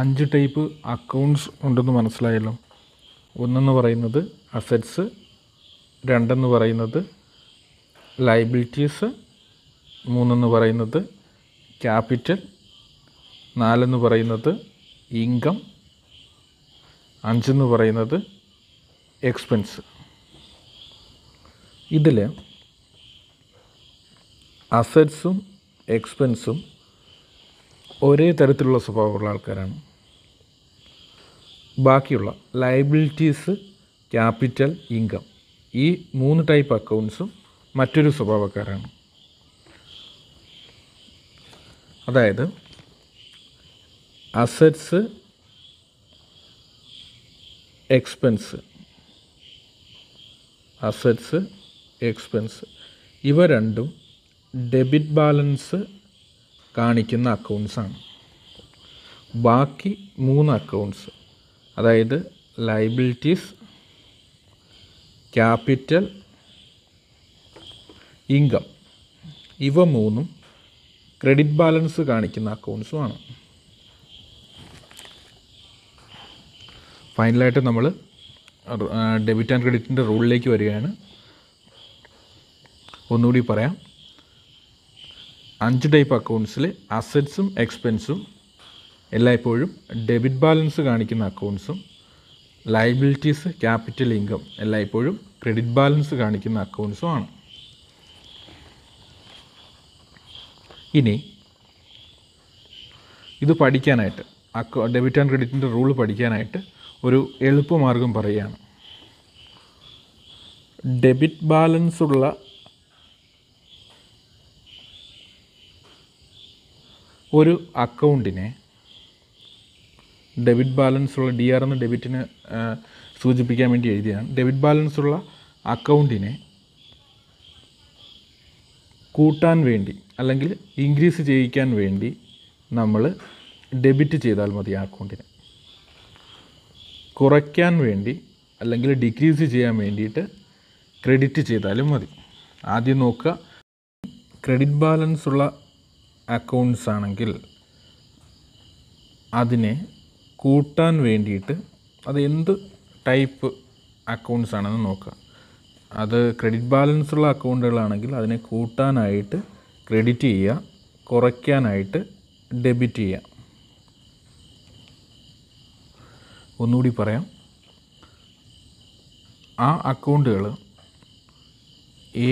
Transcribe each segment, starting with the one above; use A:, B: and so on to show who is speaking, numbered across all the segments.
A: അഞ്ച് type accounts ഉണ്ടെന്ന് മനസ്സിലായല്ലോ ഒന്നെന്ന് പറയുന്നത് അസറ്റ്സ് രണ്ടെന്ന് പറയുന്നത് ലൈബിലിറ്റീസ് മൂന്നെന്ന് പറയുന്നത് ക്യാപിറ്റൽ നാലെന്ന് പറയുന്നത് ഇൻകം അഞ്ചെന്ന് പറയുന്നത് എക്സ്പെൻസ് ഇതിൽ അസറ്റ്സും എക്സ്പെൻസും ഒരേ തരത്തിലുള്ള സ്വഭാവമുള്ള ആൾക്കാരാണ് ബാക്കിയുള്ള ലയബിലിറ്റീസ് ക്യാപിറ്റൽ ഇൻകം ഈ മൂന്ന് ടൈപ്പ് അക്കൗണ്ട്സും മറ്റൊരു സ്വഭാവക്കാരാണ് അതായത് അസറ്റ്സ് എക്സ്പെൻസ് അസറ്റ്സ് എക്സ്പെൻസ് ഇവ രണ്ടും ഡെബിറ്റ് ബാലൻസ് കാണിക്കുന്ന അക്കൗണ്ട്സാണ് ബാക്കി മൂന്ന് അക്കൗണ്ട്സ് അതായത് ലൈബിലിറ്റീസ് ക്യാപിറ്റൽ ഇൻകം ഇവ മൂന്നും ക്രെഡിറ്റ് ബാലൻസ് കാണിക്കുന്ന അക്കൗണ്ട്സുമാണ് ഫൈനലായിട്ട് നമ്മൾ ഡെബിറ്റ് ആൻഡ് ക്രെഡിറ്റിൻ്റെ റൂളിലേക്ക് വരികയാണ് ഒന്നുകൂടി പറയാം അഞ്ച് ടൈപ്പ് അക്കൗണ്ട്സിൽ അസറ്റ്സും എക്സ്പെൻസും എല്ലായ്പ്പോഴും ഡെബിറ്റ് ബാലൻസ് കാണിക്കുന്ന അക്കൗണ്ട്സും ലയബിലിറ്റീസ് ക്യാപിറ്റൽ ഇൻകം എല്ലായ്പ്പോഴും ക്രെഡിറ്റ് ബാലൻസ് കാണിക്കുന്ന അക്കൗണ്ട്സും ആണ് ഇനി ഇത് പഠിക്കാനായിട്ട് അക്കൗ ഡെബിറ്റ് ആൻഡ് ക്രെഡിറ്റിൻ്റെ റൂൾ പഠിക്കാനായിട്ട് ഒരു എളുപ്പമാർഗം പറയുകയാണ് ഡെബിറ്റ് ബാലൻസ് ഉള്ള ഒരു അക്കൗണ്ടിനെ ഡെബിറ്റ് ബാലൻസ് ഉള്ള ഡി ആർ എന്ന ഡെബിറ്റിന് സൂചിപ്പിക്കാൻ വേണ്ടി എഴുതിയാണ് ഡെബിറ്റ് ബാലൻസ് ഉള്ള അക്കൗണ്ടിനെ കൂട്ടാൻ വേണ്ടി അല്ലെങ്കിൽ ഇൻക്രീസ് ചെയ്യിക്കാൻ വേണ്ടി നമ്മൾ ഡെബിറ്റ് ചെയ്താൽ മതി ആ അക്കൗണ്ടിനെ കുറയ്ക്കാൻ വേണ്ടി അല്ലെങ്കിൽ ഡിക്രീസ് ചെയ്യാൻ വേണ്ടിയിട്ട് ക്രെഡിറ്റ് ചെയ്താലും മതി ആദ്യം നോക്കുക ക്രെഡിറ്റ് ബാലൻസ് ഉള്ള അക്കൗണ്ട്സ് ആണെങ്കിൽ അതിനെ കൂട്ടാൻ വേണ്ടിയിട്ട് അത് എന്ത് ടൈപ്പ് അക്കൗണ്ട്സ് ആണെന്ന് നോക്കുക അത് ക്രെഡിറ്റ് ബാലൻസ് ഉള്ള അക്കൗണ്ടുകളാണെങ്കിൽ അതിനെ കൂട്ടാനായിട്ട് ക്രെഡിറ്റ് ചെയ്യുക കുറയ്ക്കാനായിട്ട് ഡെബിറ്റ് ചെയ്യുക ഒന്നുകൂടി പറയാം ആ അക്കൗണ്ടുകൾ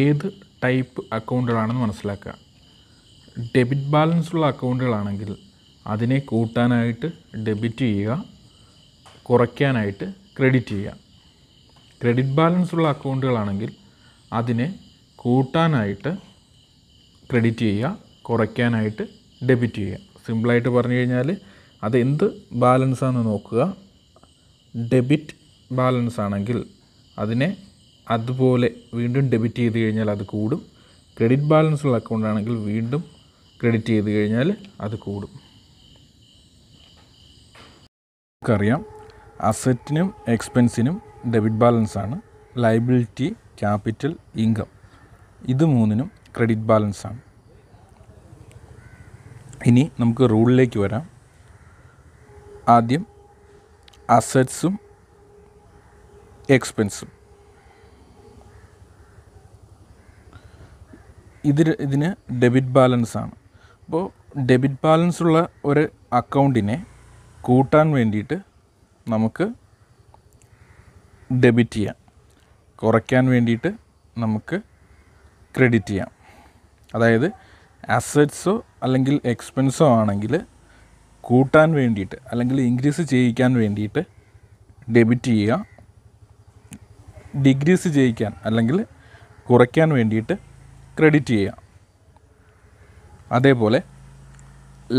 A: ഏത് ടൈപ്പ് അക്കൗണ്ടുകളാണെന്ന് മനസ്സിലാക്കുക ഡെബിറ്റ് ബാലൻസ് ഉള്ള അക്കൗണ്ടുകളാണെങ്കിൽ അതിനെ കൂട്ടാനായിട്ട് ഡെബിറ്റ് ചെയ്യുക കുറയ്ക്കാനായിട്ട് ക്രെഡിറ്റ് ചെയ്യുക ക്രെഡിറ്റ് ബാലൻസ് ഉള്ള അക്കൗണ്ടുകളാണെങ്കിൽ അതിനെ കൂട്ടാനായിട്ട് ക്രെഡിറ്റ് ചെയ്യുക കുറയ്ക്കാനായിട്ട് ഡെബിറ്റ് ചെയ്യുക സിമ്പിളായിട്ട് പറഞ്ഞു കഴിഞ്ഞാൽ അത് എന്ത് ബാലൻസാണെന്ന് നോക്കുക ഡെബിറ്റ് ബാലൻസ് ആണെങ്കിൽ അതിനെ അതുപോലെ വീണ്ടും ഡെബിറ്റ് ചെയ്ത് കഴിഞ്ഞാൽ അത് കൂടും ക്രെഡിറ്റ് ബാലൻസ് ഉള്ള അക്കൗണ്ട് ആണെങ്കിൽ വീണ്ടും ക്രെഡിറ്റ് ചെയ്ത് കഴിഞ്ഞാൽ അത് കൂടും നമുക്കറിയാം അസറ്റിനും എക്സ്പെൻസിനും ഡെബിറ്റ് ബാലൻസ് ആണ് ലൈബിലിറ്റി ക്യാപിറ്റൽ ഇൻകം ഇത് മൂന്നിനും ക്രെഡിറ്റ് ബാലൻസ് ആണ് ഇനി നമുക്ക് റൂളിലേക്ക് വരാം ആദ്യം അസറ്റ്സും എക്സ്പെൻസും ഇതിന് ഇതിന് ഡെബിറ്റ് ബാലൻസ് ആണ് അപ്പോൾ ഡെബിറ്റ് ബാലൻസ് ഉള്ള ഒരു അക്കൗണ്ടിനെ കൂട്ടാൻ വേണ്ടിയിട്ട് നമുക്ക് ഡെബിറ്റ് ചെയ്യാം കുറയ്ക്കാൻ വേണ്ടിയിട്ട് നമുക്ക് ക്രെഡിറ്റ് ചെയ്യാം അതായത് അസറ്റ്സോ അല്ലെങ്കിൽ എക്സ്പെൻസോ ആണെങ്കിൽ കൂട്ടാൻ വേണ്ടിയിട്ട് അല്ലെങ്കിൽ ഇൻക്രീസ് ചെയ്യിക്കാൻ വേണ്ടിയിട്ട് ഡെബിറ്റ് ചെയ്യുക ഡിഗ്രീസ് ചെയ്യിക്കാൻ അല്ലെങ്കിൽ കുറയ്ക്കാൻ വേണ്ടിയിട്ട് ക്രെഡിറ്റ് ചെയ്യുക അതേപോലെ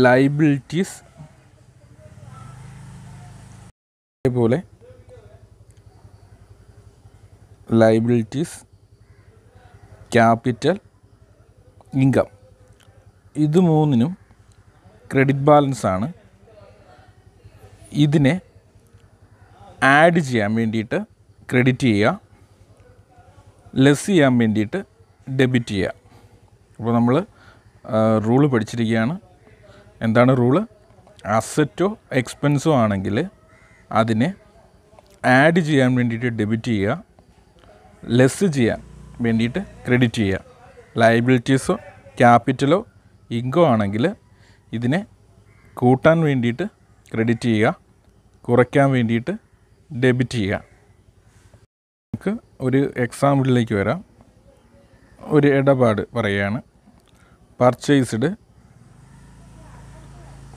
A: ലൈബിലിറ്റീസ് അതേപോലെ ലൈബിലിറ്റീസ് ക്യാപിറ്റൽ ഇൻകം ഇത് മൂന്നിനും ക്രെഡിറ്റ് ബാലൻസ് ആണ് ഇതിനെ ആഡ് ചെയ്യാൻ വേണ്ടിയിട്ട് ക്രെഡിറ്റ് ചെയ്യുക ലെസ് ചെയ്യാൻ വേണ്ടിയിട്ട് ഡെബിറ്റ് ചെയ്യുക അപ്പോൾ നമ്മൾ റൂള് പഠിച്ചിരിക്കുകയാണ് എന്താണ് റൂള് അസറ്റോ എക്സ്പെൻസോ ആണെങ്കിൽ അതിനെ ആഡ് ചെയ്യാൻ വേണ്ടിയിട്ട് ഡെബിറ്റ് ചെയ്യുക ലെസ് ചെയ്യാൻ വേണ്ടിയിട്ട് ക്രെഡിറ്റ് ചെയ്യുക ലയബിലിറ്റീസോ ക്യാപിറ്റലോ ഇൻകോ ആണെങ്കിൽ ഇതിനെ കൂട്ടാൻ വേണ്ടിയിട്ട് ക്രെഡിറ്റ് ചെയ്യുക കുറയ്ക്കാൻ വേണ്ടിയിട്ട് ഡെബിറ്റ് ചെയ്യുക നമുക്ക് ഒരു എക്സാമ്പിളിലേക്ക് വരാം ഒരു ഇടപാട് പറയുകയാണ് purchased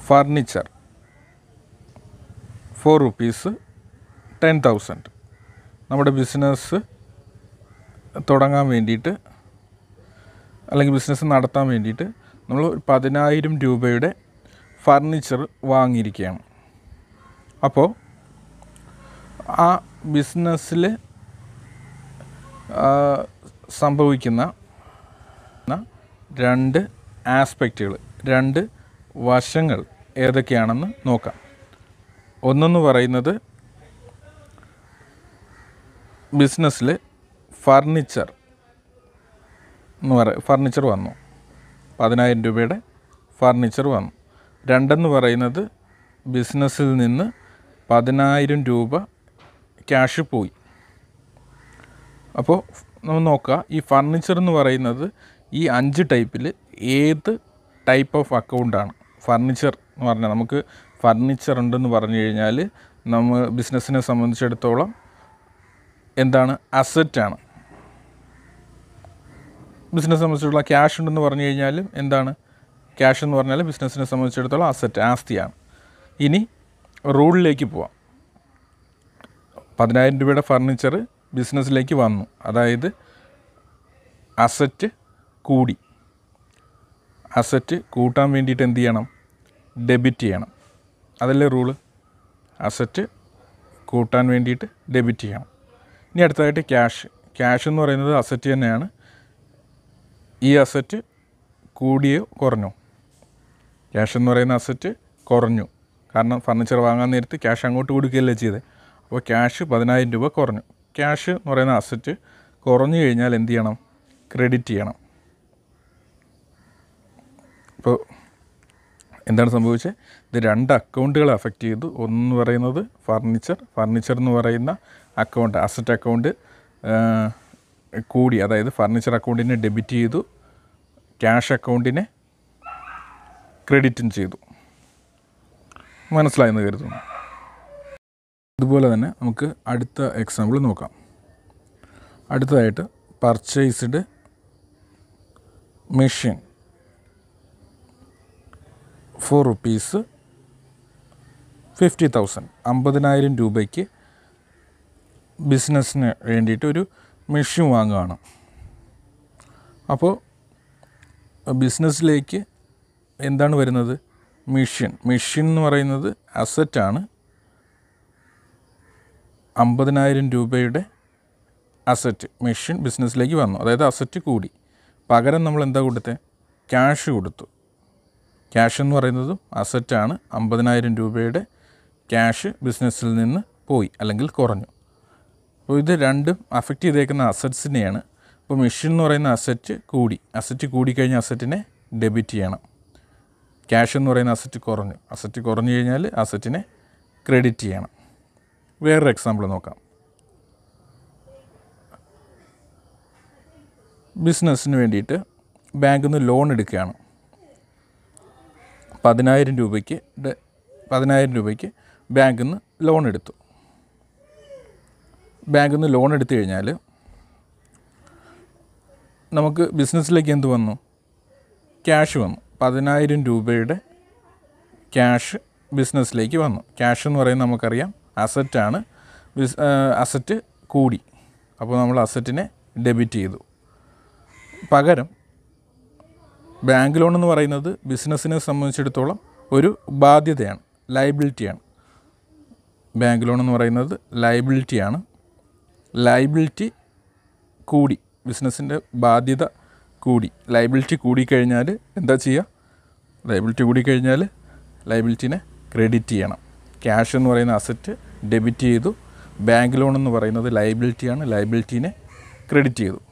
A: furniture for rupees ten thousand നമ്മുടെ ബിസിനസ് തുടങ്ങാൻ വേണ്ടിയിട്ട് അല്ലെങ്കിൽ ബിസിനസ് നടത്താൻ വേണ്ടിയിട്ട് നമ്മൾ പതിനായിരം രൂപയുടെ ഫർണിച്ചർ വാങ്ങിയിരിക്കുകയാണ് അപ്പോൾ ആ ബിസിനസ്സിൽ സംഭവിക്കുന്ന രണ്ട് ആസ്പെക്റ്റുകൾ രണ്ട് വശങ്ങൾ ഏതൊക്കെയാണെന്ന് നോക്കാം ഒന്നെന്ന് പറയുന്നത് ബിസിനസ്സിൽ ഫർണിച്ചർ എന്ന് പറ ഫർണിച്ചർ വന്നു പതിനായിരം രൂപയുടെ ഫർണിച്ചർ വന്നു രണ്ടെന്ന് പറയുന്നത് ബിസിനസ്സിൽ നിന്ന് പതിനായിരം രൂപ ക്യാഷ് പോയി അപ്പോൾ നമ്മൾ നോക്കുക ഈ ഫർണിച്ചർ എന്ന് പറയുന്നത് ഈ അഞ്ച് ടൈപ്പിൽ ഏത് ടൈപ്പ് ഓഫ് അക്കൗണ്ടാണ് ഫർണിച്ചർ എന്ന് പറഞ്ഞാൽ നമുക്ക് ഫർണിച്ചർ ഉണ്ടെന്ന് പറഞ്ഞു കഴിഞ്ഞാൽ നമ്മൾ ബിസിനസ്സിനെ സംബന്ധിച്ചിടത്തോളം എന്താണ് അസറ്റാണ് ബിസിനസ് സംബന്ധിച്ചിടത്തോളം ക്യാഷ് ഉണ്ടെന്ന് പറഞ്ഞു കഴിഞ്ഞാൽ എന്താണ് ക്യാഷ് എന്ന് പറഞ്ഞാൽ ബിസിനസ്സിനെ സംബന്ധിച്ചിടത്തോളം അസറ്റ് ആസ്തിയാണ് ഇനി റൂളിലേക്ക് പോവാം പതിനായിരം രൂപയുടെ ഫർണിച്ചർ ബിസിനസ്സിലേക്ക് വന്നു അതായത് അസറ്റ് കൂടി അസറ്റ് കൂട്ടാൻ വേണ്ടിയിട്ട് എന്ത് ചെയ്യണം ഡെബിറ്റ് ചെയ്യണം അതല്ലേ റൂള് അസറ്റ് കൂട്ടാൻ വേണ്ടിയിട്ട് ഡെബിറ്റ് ചെയ്യണം ഇനി അടുത്തതായിട്ട് ക്യാഷ് ക്യാഷ് എന്ന് പറയുന്നത് അസറ്റ് തന്നെയാണ് ഈ അസറ്റ് കൂടിയോ കുറഞ്ഞോ ക്യാഷ് എന്ന് പറയുന്ന അസറ്റ് കുറഞ്ഞു കാരണം ഫർണിച്ചർ വാങ്ങാൻ നേരത്ത് ക്യാഷ് അങ്ങോട്ട് കൊടുക്കുകയല്ലേ ചെയ്തത് അപ്പോൾ ക്യാഷ് പതിനായിരം രൂപ കുറഞ്ഞു ക്യാഷ് എന്ന് പറയുന്ന അസറ്റ് കുറഞ്ഞു കഴിഞ്ഞാൽ എന്ത് ചെയ്യണം ക്രെഡിറ്റ് ചെയ്യണം ഇപ്പോൾ എന്താണ് സംഭവിച്ചത് ഇത് രണ്ട് അക്കൗണ്ടുകളെ അഫക്റ്റ് ചെയ്തു ഒന്ന് പറയുന്നത് ഫർണിച്ചർ ഫർണിച്ചർ എന്ന് പറയുന്ന അക്കൗണ്ട് അസറ്റ് അക്കൗണ്ട് കൂടി അതായത് ഫർണിച്ചർ അക്കൗണ്ടിനെ ഡെബിറ്റ് ചെയ്തു ക്യാഷ് അക്കൗണ്ടിനെ ക്രെഡിറ്റും ചെയ്തു മനസ്സിലായെന്ന് കരുതുന്നു അതുപോലെ തന്നെ നമുക്ക് അടുത്ത എക്സാമ്പിൾ നോക്കാം അടുത്തതായിട്ട് purchased machine for rupees fifty thousand അമ്പതിനായിരം രൂപയ്ക്ക് ബിസിനസ്സിന് വേണ്ടിയിട്ട് ഒരു മെഷീൻ വാങ്ങുകയാണ് അപ്പോൾ ബിസിനസ്സിലേക്ക് എന്താണ് വരുന്നത് മെഷീൻ മെഷീൻ എന്ന് പറയുന്നത് അസറ്റാണ് അമ്പതിനായിരം രൂപയുടെ അസറ്റ് മെഷീൻ ബിസിനസ്സിലേക്ക് വന്നു അതായത് അസറ്റ് കൂടി പകരം നമ്മൾ എന്താ കൊടുത്തത് ക്യാഷ് കൊടുത്തു ക്യാഷ് എന്ന് പറയുന്നതും അസറ്റാണ് അമ്പതിനായിരം രൂപയുടെ ക്യാഷ് ബിസിനസ്സിൽ നിന്ന് പോയി അല്ലെങ്കിൽ കുറഞ്ഞു അപ്പോൾ ഇത് രണ്ടും അഫക്റ്റ് ചെയ്തേക്കുന്ന അസറ്റ്സിനെയാണ് അപ്പോൾ മെഷീൻ എന്ന് പറയുന്ന അസറ്റ് കൂടി അസറ്റ് കൂടിക്കഴിഞ്ഞ അസറ്റിനെ ഡെബിറ്റ് ചെയ്യണം ക്യാഷ് എന്ന് പറയുന്ന അസറ്റ് കുറഞ്ഞു അസറ്റ് കുറഞ്ഞു കഴിഞ്ഞാൽ അസറ്റിനെ ക്രെഡിറ്റ് ചെയ്യണം വേറൊരു എക്സാമ്പിൾ നോക്കാം ബിസിനസ്സിന് വേണ്ടിയിട്ട് ബാങ്കിൽ നിന്ന് ലോൺ എടുക്കുകയാണ് പതിനായിരം രൂപയ്ക്ക് പതിനായിരം രൂപയ്ക്ക് ബാങ്കിൽ നിന്ന് ലോൺ എടുത്തു ബാങ്കിൽ നിന്ന് ലോൺ എടുത്തു കഴിഞ്ഞാൽ നമുക്ക് ബിസിനസ്സിലേക്ക് എന്ത് വന്നു ക്യാഷ് വന്നു പതിനായിരം രൂപയുടെ ക്യാഷ് ബിസിനസ്സിലേക്ക് വന്നു ക്യാഷ് എന്ന് പറയുന്നത് നമുക്കറിയാം അസറ്റാണ് ബിസ് അസറ്റ് കൂടി അപ്പോൾ നമ്മൾ അസറ്റിനെ ഡെബിറ്റ് ചെയ്തു പകരം ബാങ്ക് ലോൺ എന്ന് പറയുന്നത് ബിസിനസ്സിനെ സംബന്ധിച്ചിടത്തോളം ഒരു ബാധ്യതയാണ് ലൈബിലിറ്റിയാണ് ബാങ്ക് ലോൺ എന്ന് പറയുന്നത് ലൈബിലിറ്റിയാണ് ലൈബിലിറ്റി കൂടി ബിസിനസ്സിൻ്റെ ബാധ്യത കൂടി ലൈബിലിറ്റി കൂടിക്കഴിഞ്ഞാൽ എന്താ ചെയ്യുക ലൈബിലിറ്റി കൂടിക്കഴിഞ്ഞാൽ ലൈബിലിറ്റിനെ ക്രെഡിറ്റ് ചെയ്യണം ക്യാഷ് എന്ന് പറയുന്ന അസറ്റ് ഡെബിറ്റ് ചെയ്തു ബാങ്ക് ലോൺ എന്ന് പറയുന്നത് ലൈബിലിറ്റിയാണ് ലൈബിലിറ്റീനെ ക്രെഡിറ്റ് ചെയ്തു